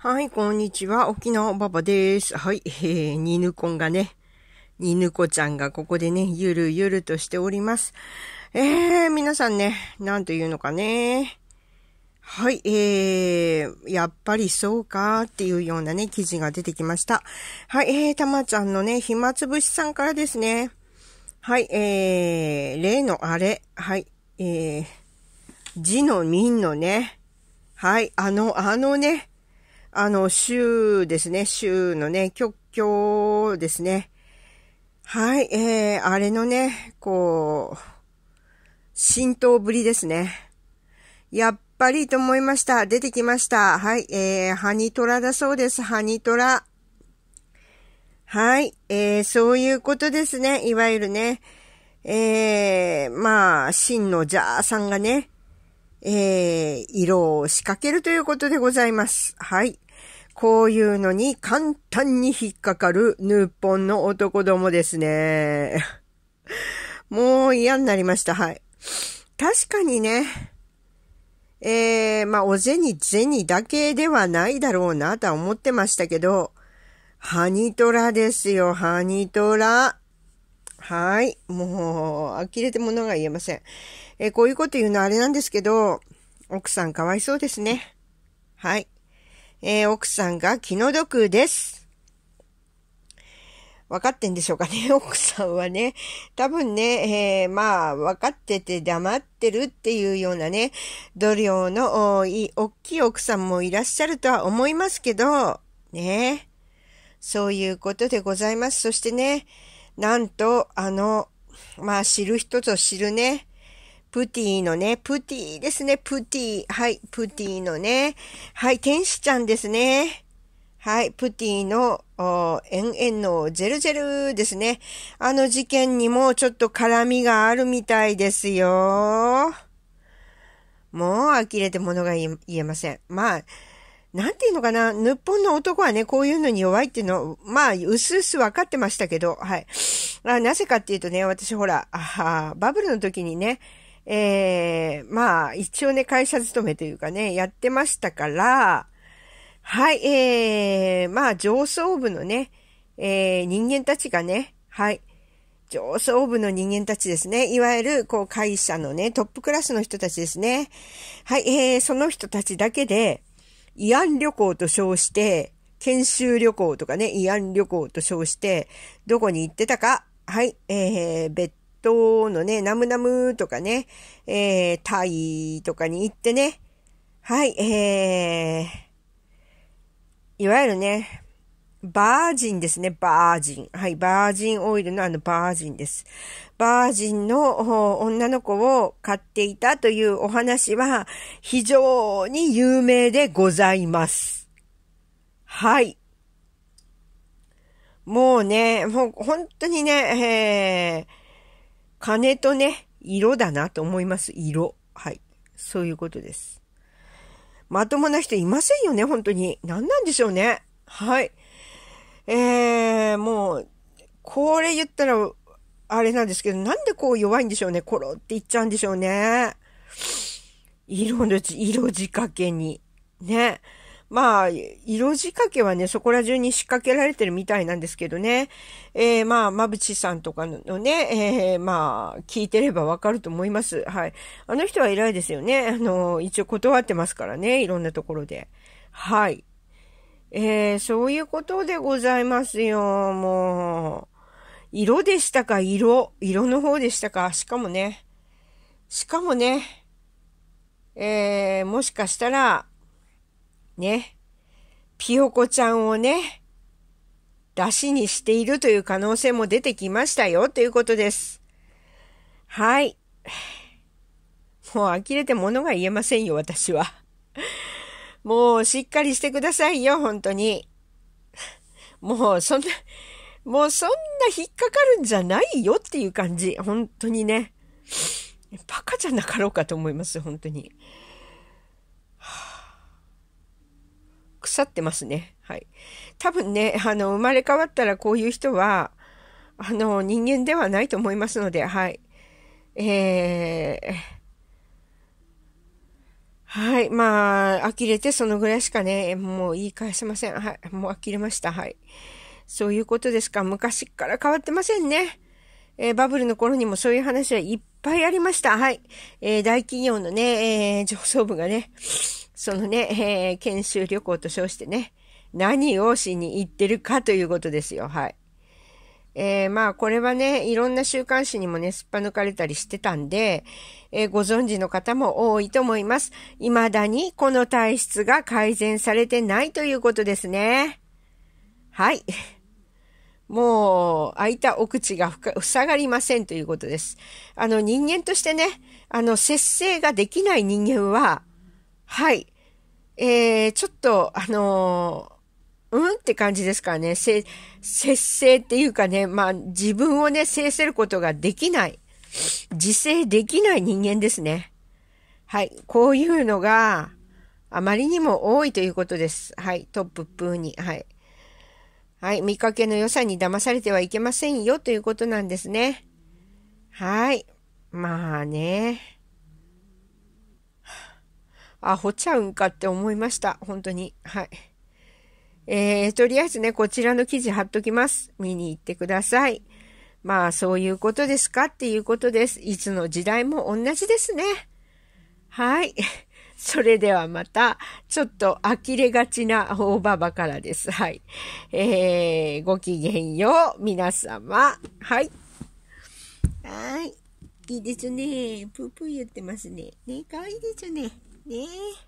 はい、こんにちは。沖縄パパです。はい、えー、ニヌコンがね、ニヌコちゃんがここでね、ゆるゆるとしております。えー、皆さんね、なんというのかね。はい、えー、やっぱりそうかっていうようなね、記事が出てきました。はい、えー、たまちゃんのね、暇つぶしさんからですね。はい、えー、例のあれ、はい、えー、字の民のね、はい、あの、あのね、あの、州ですね、州のね、局境ですね。はい、えー、あれのね、こう、浸透ぶりですね。やっぱりと思いました。出てきました。はい、えー、ハニトラだそうです。ハニトラ。はい、えー、そういうことですね。いわゆるね、えー、まあ、真のジャーさんがね、えー、色を仕掛けるということでございます。はい。こういうのに簡単に引っかかるヌーポンの男どもですね。もう嫌になりました。はい。確かにね。えー、まあ、お銭銭だけではないだろうなとは思ってましたけど、ハニトラですよ、ハニトラ。はい。もう、呆れてものが言えません。えー、こういうこと言うのはあれなんですけど、奥さんかわいそうですね。はい。えー、奥さんが気の毒です。分かってんでしょうかね、奥さんはね。多分ね、えー、まあ、分かってて黙ってるっていうようなね、度量のいい、大きい奥さんもいらっしゃるとは思いますけど、ね。そういうことでございます。そしてね、なんと、あの、まあ、知る人ぞ知るね、プティのね、プティですね、プティ。はい、プティのね。はい、天使ちゃんですね。はい、プティの、えんえんのジェルジェルですね。あの事件にもちょっと絡みがあるみたいですよ。もう呆れて物が言えません。まあ、なんていうのかな、日本の男はね、こういうのに弱いっていうの、まあ、うすうす分かってましたけど、はい。あなぜかっていうとね、私ほら、あバブルの時にね、えー、まあ、一応ね、会社勤めというかね、やってましたから、はい、えー、まあ、上層部のね、えー、人間たちがね、はい、上層部の人間たちですね。いわゆる、こう、会社のね、トップクラスの人たちですね。はい、えー、その人たちだけで、慰安旅行と称して、研修旅行とかね、慰安旅行と称して、どこに行ってたか、はい、えー、別トのね、ナムナムとかね、えー、タイとかに行ってね、はい、えー、いわゆるね、バージンですね、バージン。はい、バージンオイルのあのバージンです。バージンの女の子を買っていたというお話は非常に有名でございます。はい。もうね、もう本当にね、えー金とね、色だなと思います。色。はい。そういうことです。まともな人いませんよね、本当に。何なんでしょうね。はい。えー、もう、これ言ったら、あれなんですけど、なんでこう弱いんでしょうね。コロっていっちゃうんでしょうね。色の、色仕掛けに。ね。まあ、色仕掛けはね、そこら中に仕掛けられてるみたいなんですけどね。えー、まあ、まぶちさんとかのね、えー、まあ、聞いてればわかると思います。はい。あの人は偉いですよね。あの、一応断ってますからね、いろんなところで。はい。えー、そういうことでございますよ、もう。色でしたか、色。色の方でしたか。しかもね。しかもね。えー、もしかしたら、ね、ピヨコちゃんをね、出しにしているという可能性も出てきましたよということです。はい。もう呆れて物が言えませんよ、私は。もうしっかりしてくださいよ、本当に。もうそんな、もうそんな引っかかるんじゃないよっていう感じ。本当にね。バカじゃなかろうかと思います、本当に。腐ってますね。はい。多分ね、あの、生まれ変わったらこういう人は、あの、人間ではないと思いますので、はい。えー、はい。まあ、呆れてそのぐらいしかね、もう言い返せません。はい。もう呆れました。はい。そういうことですか。昔から変わってませんね。えー、バブルの頃にもそういう話はいっぱいありました。はい。えー、大企業のね、えー、上層部がね、そのね、えー、研修旅行と称してね、何をしに行ってるかということですよ。はい。えー、まあ、これはね、いろんな週刊誌にもね、すっぱ抜かれたりしてたんで、えー、ご存知の方も多いと思います。未だにこの体質が改善されてないということですね。はい。もう、開いたお口が塞がりませんということです。あの、人間としてね、あの、節制ができない人間は、はい。えー、ちょっと、あのー、うんって感じですからね。せ、節制っていうかね、まあ、自分をね、制することができない。自制できない人間ですね。はい。こういうのが、あまりにも多いということです。はい。トッププーに。はい。はい。見かけの良さに騙されてはいけませんよということなんですね。はい。まあね。アホちゃうんかって思いました。本当に。はい。えー、とりあえずね、こちらの記事貼っときます。見に行ってください。まあ、そういうことですかっていうことです。いつの時代も同じですね。はい。それではまた、ちょっと呆れがちな大ババからです。はい。えー、ごきげんよう、皆様。はい。はい。いいですね。ぷーぷー言ってますね。ね、かわいいですね。你。